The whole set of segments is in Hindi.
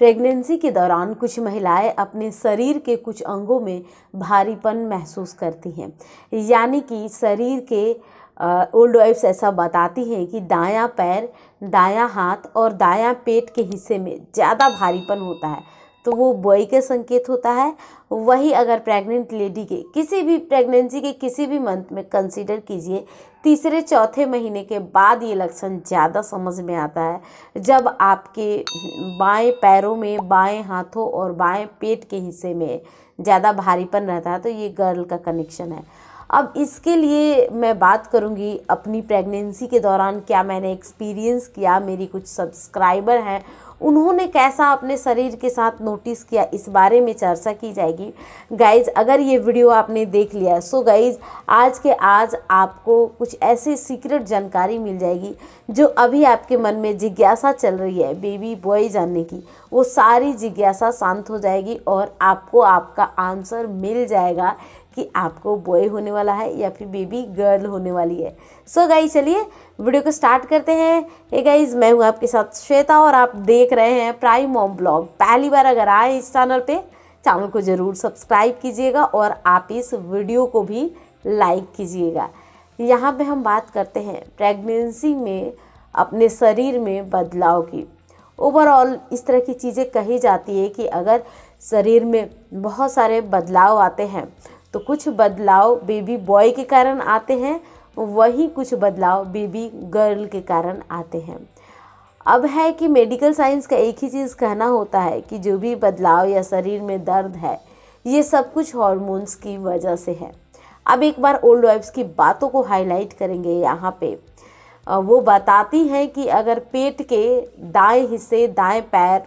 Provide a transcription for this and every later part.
प्रेगनेंसी के दौरान कुछ महिलाएं अपने शरीर के कुछ अंगों में भारीपन महसूस करती हैं यानी कि शरीर के ओल्ड वाइफ्स ऐसा बताती हैं कि दायां पैर दायां हाथ और दायां पेट के हिस्से में ज़्यादा भारीपन होता है तो वो बॉय का संकेत होता है वही अगर प्रेग्नेंट लेडी के किसी भी प्रेगनेंसी के किसी भी मंथ में कंसीडर कीजिए तीसरे चौथे महीने के बाद ये लक्षण ज़्यादा समझ में आता है जब आपके बाएं पैरों में बाएं हाथों और बाएं पेट के हिस्से में ज़्यादा भारीपन रहता है तो ये गर्ल का कनेक्शन है अब इसके लिए मैं बात करूँगी अपनी प्रेगनेंसी के दौरान क्या मैंने एक्सपीरियंस किया मेरी कुछ सब्सक्राइबर हैं उन्होंने कैसा अपने शरीर के साथ नोटिस किया इस बारे में चर्चा की जाएगी गाइज अगर ये वीडियो आपने देख लिया सो so गाइज आज के आज आपको कुछ ऐसे सीक्रेट जानकारी मिल जाएगी जो अभी आपके मन में जिज्ञासा चल रही है बेबी बॉय जानने की वो सारी जिज्ञासा शांत हो जाएगी और आपको आपका आंसर मिल जाएगा कि आपको बॉय होने वाला है या फिर बेबी गर्ल होने वाली है सो गाई गाइज चलिए वीडियो को स्टार्ट करते हैं ए गाइज मैं हूँ आपके साथ श्वेता और आप देख रहे हैं प्राइम मॉम ब्लॉग पहली बार अगर आए इस चैनल पर चैनल को ज़रूर सब्सक्राइब कीजिएगा और आप इस वीडियो को भी लाइक कीजिएगा यहाँ पे हम बात करते हैं प्रेगनेंसी में अपने शरीर में बदलाव की ओवरऑल इस तरह की चीज़ें कही जाती है कि अगर शरीर में बहुत सारे बदलाव आते हैं तो कुछ बदलाव बेबी बॉय के कारण आते हैं वही कुछ बदलाव बेबी गर्ल के कारण आते हैं अब है कि मेडिकल साइंस का एक ही चीज़ कहना होता है कि जो भी बदलाव या शरीर में दर्द है ये सब कुछ हॉर्मोन्स की वजह से है अब एक बार ओल्ड वाइफ्स की बातों को हाईलाइट करेंगे यहाँ पे वो बताती हैं कि अगर पेट के दाएं हिस्से दाएं पैर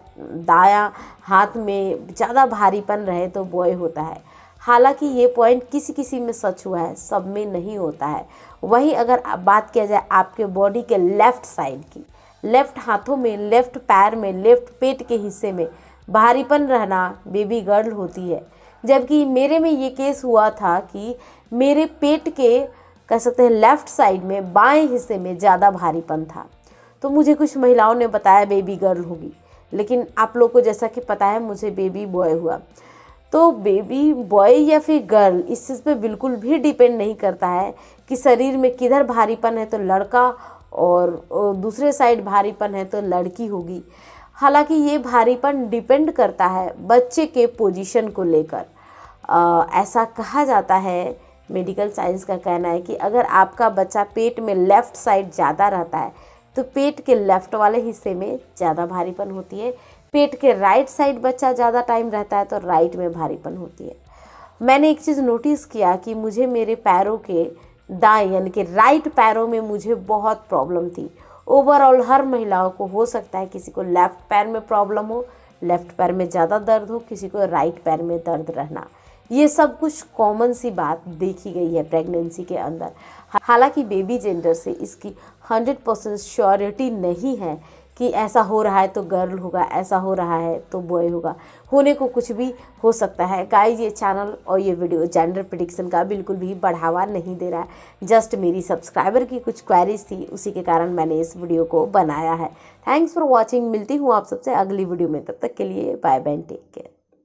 दाया हाथ में ज़्यादा भारीपन रहे तो बॉय होता है हालांकि ये पॉइंट किसी किसी में सच हुआ है सब में नहीं होता है वहीं अगर बात किया जाए आपके बॉडी के लेफ़्ट साइड की लेफ़्ट हाथों में लेफ़्ट पैर में लेफ़्ट पेट के हिस्से में भारीपन रहना बेबी गर्ल होती है जबकि मेरे में ये केस हुआ था कि मेरे पेट के कह सकते हैं लेफ़्ट साइड में बाएं हिस्से में ज़्यादा भारीपन था तो मुझे कुछ महिलाओं ने बताया बेबी गर्ल होगी लेकिन आप लोग को जैसा कि पता है मुझे बेबी बॉय हुआ तो बेबी बॉय या फिर गर्ल इस चीज़ पे बिल्कुल भी डिपेंड नहीं करता है कि शरीर में किधर भारीपन है तो लड़का और दूसरे साइड भारीपन है तो लड़की होगी हालांकि ये भारीपन डिपेंड करता है बच्चे के पोजीशन को लेकर ऐसा कहा जाता है मेडिकल साइंस का कहना है कि अगर आपका बच्चा पेट में लेफ़्ट साइड ज़्यादा रहता है तो पेट के लेफ़्ट वाले हिस्से में ज़्यादा भारीपन होती है पेट के राइट साइड बच्चा ज़्यादा टाइम रहता है तो राइट में भारीपन होती है मैंने एक चीज़ नोटिस किया कि मुझे मेरे पैरों के दाएं यानी कि राइट पैरों में मुझे बहुत प्रॉब्लम थी ओवरऑल हर महिलाओं को हो सकता है किसी को लेफ़्ट पैर में प्रॉब्लम हो लेफ़्ट पैर में ज़्यादा दर्द हो किसी को राइट पैर में दर्द रहना ये सब कुछ कॉमन सी बात देखी गई है प्रेगनेंसी के अंदर हालांकि बेबी जेंडर से इसकी हंड्रेड परसेंट श्योरिटी नहीं है कि ऐसा हो रहा है तो गर्ल होगा ऐसा हो रहा है तो बॉय होगा होने को कुछ भी हो सकता है गाइज ये चैनल और ये वीडियो जेंडर प्रडिक्शन का बिल्कुल भी बढ़ावा नहीं दे रहा है जस्ट मेरी सब्सक्राइबर की कुछ क्वेरीज थी उसी के कारण मैंने इस वीडियो को बनाया है थैंक्स फॉर वॉचिंग मिलती हूँ आप सबसे अगली वीडियो में तब तक के लिए बाय बाय टेक केयर